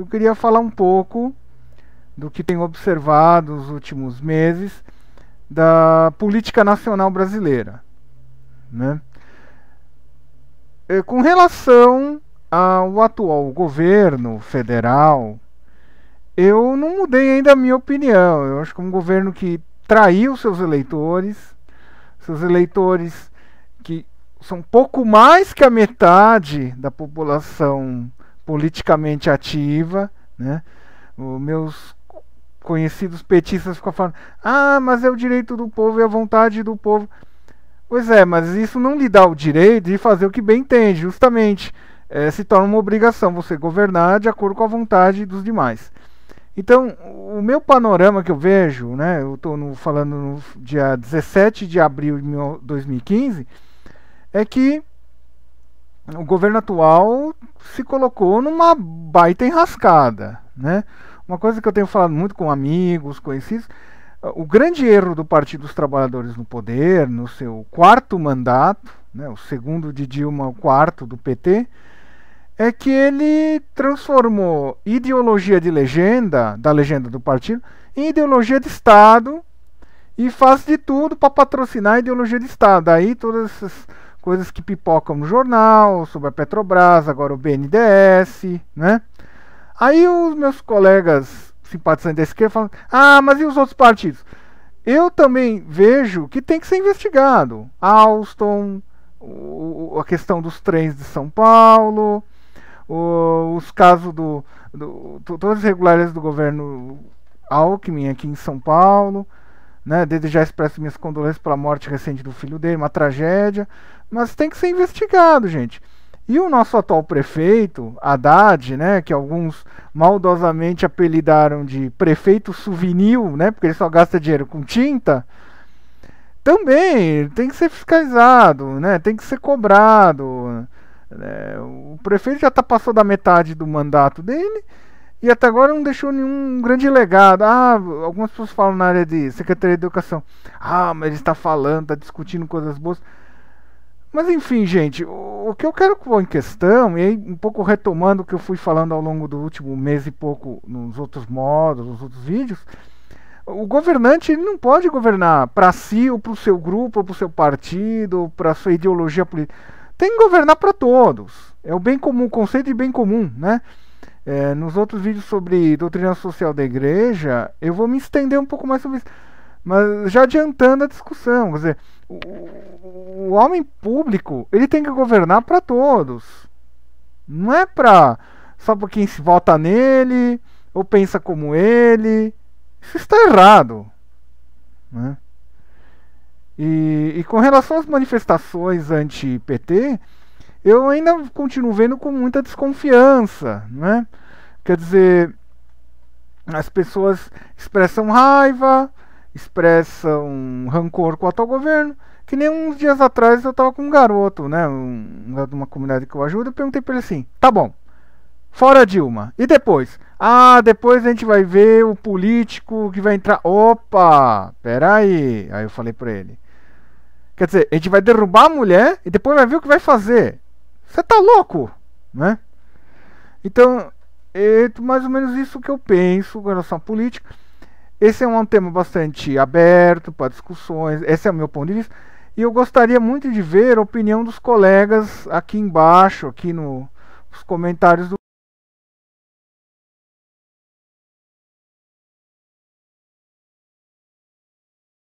eu queria falar um pouco do que tenho observado nos últimos meses da política nacional brasileira. Né? Eh, com relação ao atual governo federal, eu não mudei ainda a minha opinião. Eu acho que é um governo que traiu seus eleitores, seus eleitores que são pouco mais que a metade da população politicamente ativa, né? Os meus conhecidos petistas ficam falando: "Ah, mas é o direito do povo, é a vontade do povo". Pois é, mas isso não lhe dá o direito de fazer o que bem entende, justamente. É, se torna uma obrigação você governar de acordo com a vontade dos demais. Então, o meu panorama que eu vejo, né, eu estou falando no dia 17 de abril de 2015, é que o governo atual se colocou numa baita enrascada, né? Uma coisa que eu tenho falado muito com amigos, conhecidos, o grande erro do Partido dos Trabalhadores no poder, no seu quarto mandato, né, o segundo de Dilma, o quarto do PT, é que ele transformou ideologia de legenda, da legenda do partido, em ideologia de Estado e faz de tudo para patrocinar a ideologia de Estado. Aí todas essas coisas que pipocam no jornal, sobre a Petrobras, agora o BNDES, né? Aí os meus colegas simpatizantes da esquerda falam: ah, mas e os outros partidos? Eu também vejo que tem que ser investigado. Alstom, a questão dos trens de São Paulo, o, os casos do, do. todas as irregularidades do governo Alckmin aqui em São Paulo. Né? Desde já expresso minhas condolências pela morte recente do filho dele, uma tragédia, mas tem que ser investigado, gente. E o nosso atual prefeito, Haddad, né, que alguns maldosamente apelidaram de prefeito souvenir, né, porque ele só gasta dinheiro com tinta, também tem que ser fiscalizado, né, tem que ser cobrado. Né? O prefeito já tá, passou da metade do mandato dele, e até agora não deixou nenhum grande legado. Ah, algumas pessoas falam na área de Secretaria de Educação. Ah, mas ele está falando, está discutindo coisas boas. Mas enfim, gente, o, que eu quero pôr em questão, e aí um pouco retomando o que eu fui falando ao longo do último mês e pouco nos outros módulos, nos outros vídeos, o governante ele não pode governar para si ou para o seu grupo, ou para o seu partido, ou para a sua ideologia política. Tem que governar para todos. É o bem comum, o conceito de bem comum, né? É, nos outros vídeos sobre doutrina social da igreja, eu vou me estender um pouco mais sobre isso. Mas já adiantando a discussão, quer dizer, o, o homem público, ele tem que governar para todos. Não é para só para quem se vota nele ou pensa como ele. Isso está errado. Né? E, e com relação às manifestações anti-PT, eu ainda continuo vendo com muita desconfiança, né? Quer dizer, as pessoas expressam raiva, expressam rancor quanto ao governo, que nem uns dias atrás eu estava com um garoto, né, um, de uma comunidade que eu ajudo, eu perguntei para ele assim: "Tá bom. Fora Dilma. E depois? Ah, depois a gente vai ver o político que vai entrar. Opa, peraí. aí. eu falei para ele: Quer dizer, a gente vai derrubar a mulher e depois vai ver o que vai fazer. Você tá louco, né? Então, é mais ou menos isso que eu penso com relação à política. Esse é um tema bastante aberto para discussões, esse é o meu ponto de vista. E eu gostaria muito de ver a opinião dos colegas aqui embaixo, aqui no, nos comentários do